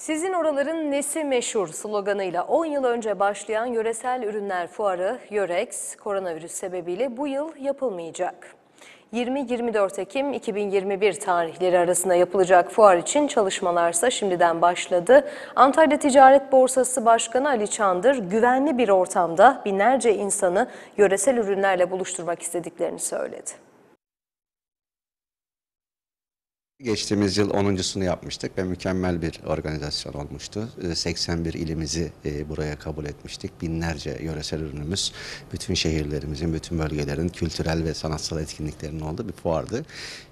Sizin oraların nesi meşhur sloganıyla 10 yıl önce başlayan yöresel ürünler fuarı Yörex koronavirüs sebebiyle bu yıl yapılmayacak. 20-24 Ekim 2021 tarihleri arasında yapılacak fuar için çalışmalarsa şimdiden başladı. Antalya Ticaret Borsası Başkanı Ali Çandır güvenli bir ortamda binlerce insanı yöresel ürünlerle buluşturmak istediklerini söyledi. Geçtiğimiz yıl 10.sunu yapmıştık ve mükemmel bir organizasyon olmuştu. 81 ee, ilimizi e, buraya kabul etmiştik. Binlerce yöresel ürünümüz bütün şehirlerimizin, bütün bölgelerin kültürel ve sanatsal etkinliklerinin olduğu bir fuardı.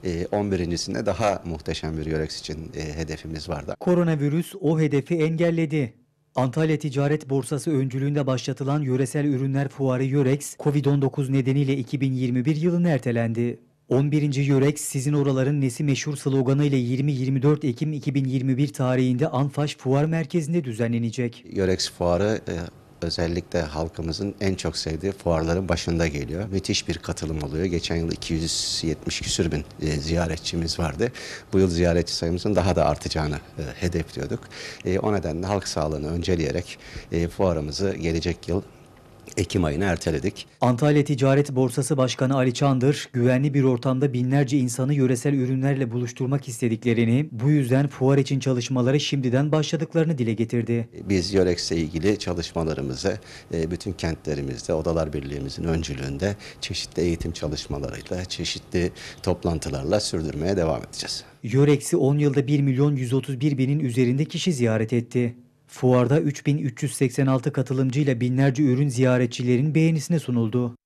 11.sinde ee, daha muhteşem bir yöreks için e, hedefimiz vardı. Koronavirüs o hedefi engelledi. Antalya Ticaret Borsası öncülüğünde başlatılan Yöresel Ürünler Fuarı Yörex, Covid-19 nedeniyle 2021 yılını ertelendi. 11. Yörek sizin oraların nesi meşhur sloganı ile 20-24 Ekim 2021 tarihinde Anfaş Fuar Merkezi'nde düzenlenecek. Yörek Fuarı e, özellikle halkımızın en çok sevdiği fuarların başında geliyor. Müthiş bir katılım oluyor. Geçen yıl 270 küsür bin e, ziyaretçimiz vardı. Bu yıl ziyaretçi sayımızın daha da artacağını e, hedefliyorduk. o nedenle halk sağlığını önceleyerek fuarımızı gelecek yıl Ekim ayını erteledik. Antalya Ticaret Borsası Başkanı Ali Çandır, güvenli bir ortamda binlerce insanı yöresel ürünlerle buluşturmak istediklerini, bu yüzden fuar için çalışmaları şimdiden başladıklarını dile getirdi. Biz Yörex'le ilgili çalışmalarımızı e, bütün kentlerimizde, Odalar Birliğimizin öncülüğünde çeşitli eğitim çalışmalarıyla, çeşitli toplantılarla sürdürmeye devam edeceğiz. Yörex'i 10 yılda 1 milyon 131 binin üzerinde kişi ziyaret etti. Fuarda 3386 katılımcıyla binlerce ürün ziyaretçilerin beğenisine sunuldu.